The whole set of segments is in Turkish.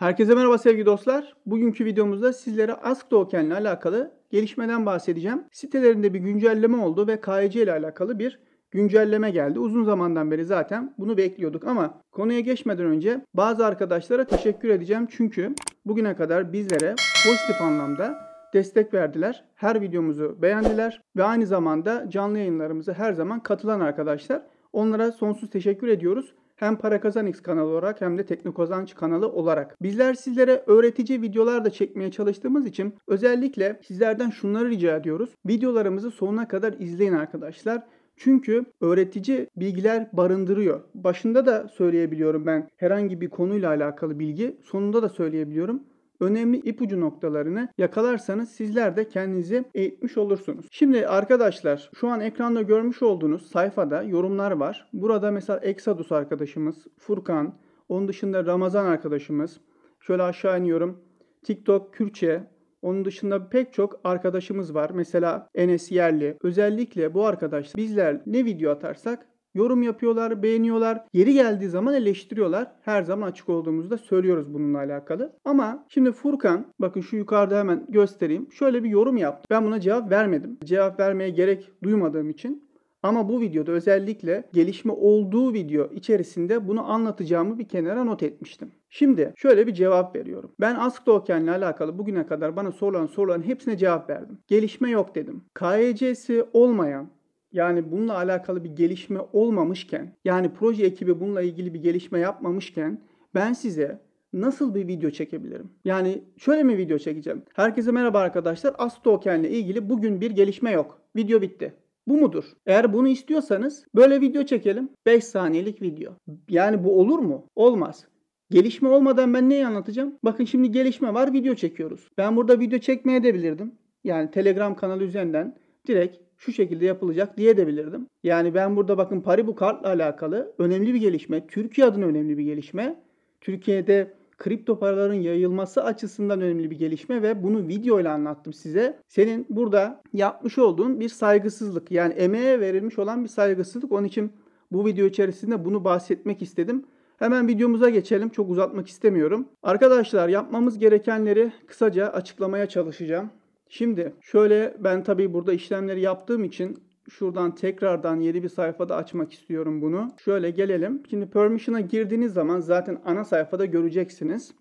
Herkese merhaba sevgili dostlar. Bugünkü videomuzda sizlere Ask Token ile alakalı gelişmeden bahsedeceğim. Sitelerinde bir güncelleme oldu ve KYC e ile alakalı bir güncelleme geldi. Uzun zamandan beri zaten bunu bekliyorduk ama konuya geçmeden önce bazı arkadaşlara teşekkür edeceğim. Çünkü bugüne kadar bizlere pozitif anlamda destek verdiler. Her videomuzu beğendiler ve aynı zamanda canlı yayınlarımıza her zaman katılan arkadaşlar. Onlara sonsuz teşekkür ediyoruz. Hem Para Kazanix kanalı olarak hem de Teknokozanç kanalı olarak. Bizler sizlere öğretici videolar da çekmeye çalıştığımız için özellikle sizlerden şunları rica ediyoruz. Videolarımızı sonuna kadar izleyin arkadaşlar. Çünkü öğretici bilgiler barındırıyor. Başında da söyleyebiliyorum ben herhangi bir konuyla alakalı bilgi, sonunda da söyleyebiliyorum önemli ipucu noktalarını yakalarsanız sizler de kendinizi eğitmiş olursunuz. Şimdi arkadaşlar şu an ekranda görmüş olduğunuz sayfada yorumlar var. Burada mesela Exodus arkadaşımız, Furkan, onun dışında Ramazan arkadaşımız. Şöyle aşağı iniyorum. TikTok Kürtçe, onun dışında pek çok arkadaşımız var. Mesela Enes Yerli. Özellikle bu arkadaşlar bizler ne video atarsak Yorum yapıyorlar, beğeniyorlar. Yeri geldiği zaman eleştiriyorlar. Her zaman açık olduğumuzda söylüyoruz bununla alakalı. Ama şimdi Furkan, bakın şu yukarıda hemen göstereyim. Şöyle bir yorum yaptı. Ben buna cevap vermedim. Cevap vermeye gerek duymadığım için. Ama bu videoda özellikle gelişme olduğu video içerisinde bunu anlatacağımı bir kenara not etmiştim. Şimdi şöyle bir cevap veriyorum. Ben Ask Token ile alakalı bugüne kadar bana sorulan soruların hepsine cevap verdim. Gelişme yok dedim. KYC'si e olmayan yani bununla alakalı bir gelişme olmamışken, yani proje ekibi bununla ilgili bir gelişme yapmamışken ben size nasıl bir video çekebilirim? Yani şöyle mi video çekeceğim? Herkese merhaba arkadaşlar. Astoken ile ilgili bugün bir gelişme yok. Video bitti. Bu mudur? Eğer bunu istiyorsanız böyle video çekelim. 5 saniyelik video. Yani bu olur mu? Olmaz. Gelişme olmadan ben neyi anlatacağım? Bakın şimdi gelişme var video çekiyoruz. Ben burada video çekmeye de bilirdim. Yani Telegram kanalı üzerinden direkt şu şekilde yapılacak diye de bilirdim. Yani ben burada bakın Paribu kartla alakalı önemli bir gelişme. Türkiye adına önemli bir gelişme. Türkiye'de kripto paraların yayılması açısından önemli bir gelişme ve bunu video ile anlattım size. Senin burada yapmış olduğun bir saygısızlık yani emeğe verilmiş olan bir saygısızlık. Onun için bu video içerisinde bunu bahsetmek istedim. Hemen videomuza geçelim. Çok uzatmak istemiyorum. Arkadaşlar yapmamız gerekenleri kısaca açıklamaya çalışacağım. Şimdi şöyle ben tabii burada işlemleri yaptığım için Şuradan tekrardan yeni bir sayfada açmak istiyorum bunu. Şöyle gelelim. Şimdi permission'a girdiğiniz zaman zaten ana sayfada göreceksiniz.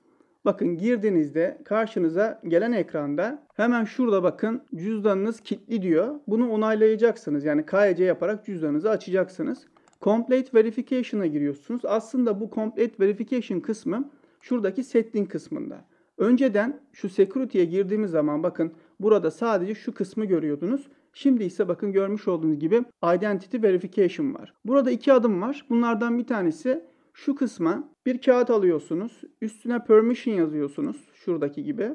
Bakın girdiğinizde karşınıza gelen ekranda hemen şurada bakın cüzdanınız kilitli diyor. Bunu onaylayacaksınız. Yani KYC e yaparak cüzdanınızı açacaksınız. Complete Verification'a giriyorsunuz. Aslında bu Complete Verification kısmı şuradaki setting kısmında. Önceden şu security'ye girdiğimiz zaman bakın burada sadece şu kısmı görüyordunuz. Şimdi ise bakın görmüş olduğunuz gibi Identity Verification var. Burada iki adım var. Bunlardan bir tanesi şu kısma bir kağıt alıyorsunuz. Üstüne permission yazıyorsunuz. Şuradaki gibi.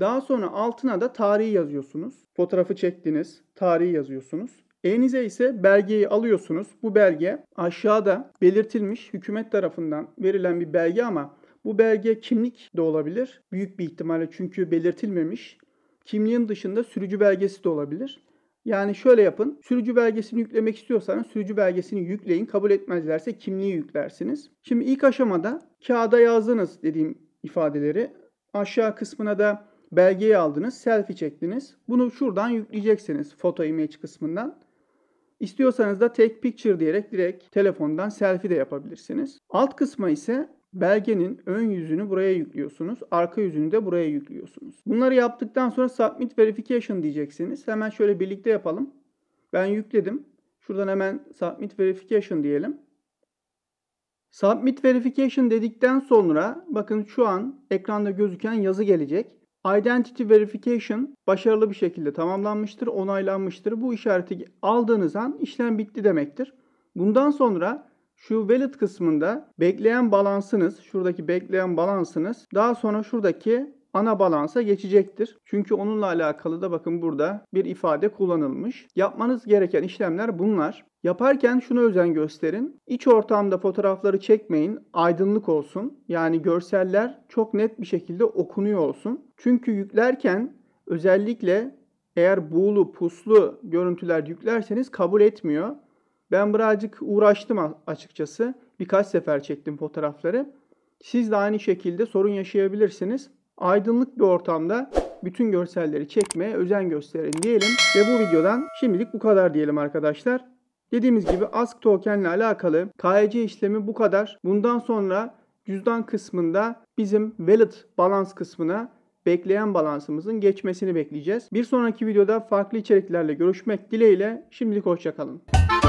Daha sonra altına da tarihi yazıyorsunuz. Fotoğrafı çektiniz. Tarihi yazıyorsunuz. Elinize ise belgeyi alıyorsunuz. Bu belge aşağıda belirtilmiş hükümet tarafından verilen bir belge ama bu belge kimlik de olabilir. Büyük bir ihtimalle çünkü belirtilmemiş. Kimliğin dışında sürücü belgesi de olabilir. Yani şöyle yapın. Sürücü belgesini yüklemek istiyorsanız sürücü belgesini yükleyin. Kabul etmezlerse kimliği yüklersiniz. Şimdi ilk aşamada kağıda yazdınız dediğim ifadeleri. Aşağı kısmına da belgeyi aldınız, selfie çektiniz. Bunu şuradan yükleyeceksiniz foto image kısmından. İstiyorsanız da take picture diyerek direkt telefondan selfie de yapabilirsiniz. Alt kısma ise belgenin ön yüzünü buraya yüklüyorsunuz. Arka yüzünü de buraya yüklüyorsunuz. Bunları yaptıktan sonra Submit Verification diyeceksiniz. Hemen şöyle birlikte yapalım. Ben yükledim. Şuradan hemen Submit Verification diyelim. Submit Verification dedikten sonra bakın şu an ekranda gözüken yazı gelecek. Identity Verification başarılı bir şekilde tamamlanmıştır, onaylanmıştır. Bu işareti aldığınız an işlem bitti demektir. Bundan sonra şu valid kısmında bekleyen balansınız, şuradaki bekleyen balansınız daha sonra şuradaki ana balansa geçecektir. Çünkü onunla alakalı da bakın burada bir ifade kullanılmış. Yapmanız gereken işlemler bunlar. Yaparken şunu özen gösterin. İç ortamda fotoğrafları çekmeyin. Aydınlık olsun. Yani görseller çok net bir şekilde okunuyor olsun. Çünkü yüklerken özellikle eğer buğulu, puslu görüntüler yüklerseniz kabul etmiyor. Ben birazcık uğraştım açıkçası. Birkaç sefer çektim fotoğrafları. Siz de aynı şekilde sorun yaşayabilirsiniz. Aydınlık bir ortamda bütün görselleri çekmeye özen gösterin diyelim. Ve bu videodan şimdilik bu kadar diyelim arkadaşlar. Dediğimiz gibi Ask token ile alakalı KYC e işlemi bu kadar. Bundan sonra cüzdan kısmında bizim wallet balans kısmına bekleyen balansımızın geçmesini bekleyeceğiz. Bir sonraki videoda farklı içeriklerle görüşmek dileğiyle şimdilik hoşçakalın.